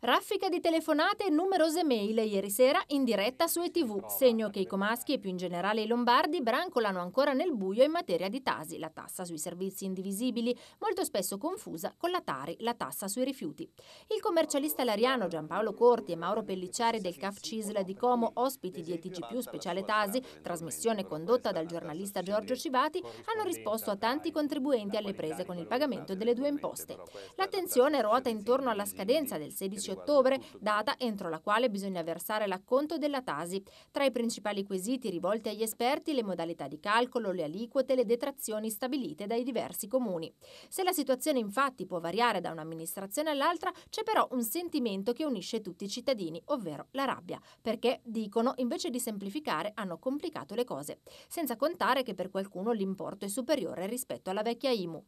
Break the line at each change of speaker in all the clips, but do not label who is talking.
Raffica di telefonate e numerose mail ieri sera in diretta su ETV, segno eh, che i comaschi e più in generale i lombardi brancolano ancora nel buio in materia di tasi, la tassa sui servizi indivisibili, molto spesso confusa con la Tari, la tassa sui rifiuti. Il commercialista lariano Giampaolo Corti e Mauro Pellicciari del CAF Cisla di Como, ospiti di ETG più speciale Tasi, trasmissione condotta dal giornalista Giorgio Civati, hanno risposto a tanti contribuenti alle prese con il pagamento delle due imposte. L'attenzione ruota intorno alla scadenza del 16 15 ottobre, data entro la quale bisogna versare l'acconto della Tasi. Tra i principali quesiti rivolti agli esperti le modalità di calcolo, le aliquote le detrazioni stabilite dai diversi comuni. Se la situazione infatti può variare da un'amministrazione all'altra, c'è però un sentimento che unisce tutti i cittadini, ovvero la rabbia, perché, dicono, invece di semplificare hanno complicato le cose, senza contare che per qualcuno l'importo è superiore rispetto alla vecchia IMU.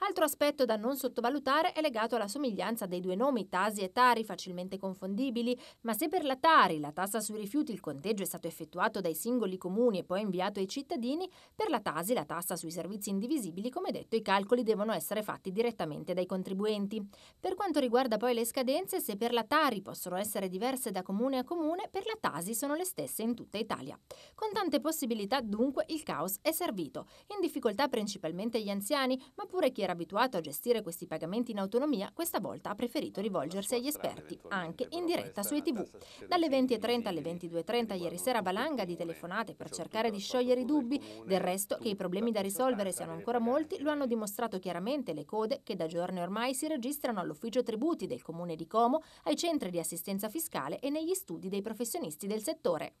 Altro aspetto da non sottovalutare è legato alla somiglianza dei due nomi Tasi e Tari, facilmente confondibili, ma se per la Tari, la tassa sui rifiuti, il conteggio è stato effettuato dai singoli comuni e poi inviato ai cittadini, per la Tasi, la tassa sui servizi indivisibili, come detto, i calcoli devono essere fatti direttamente dai contribuenti. Per quanto riguarda poi le scadenze, se per la Tari possono essere diverse da comune a comune, per la Tasi sono le stesse in tutta Italia. Con tante possibilità, dunque, il caos è servito. In difficoltà principalmente gli anziani, ma pure chi era abituato a gestire questi pagamenti in autonomia, questa volta ha preferito rivolgersi agli esperti, anche in diretta sui tv. Dalle 20.30 alle 22.30 ieri sera valanga di telefonate per cercare di sciogliere i dubbi, del resto che i problemi da risolvere siano ancora molti lo hanno dimostrato chiaramente le code che da giorni ormai si registrano all'ufficio tributi del comune di Como, ai centri di assistenza fiscale e negli studi dei professionisti del settore.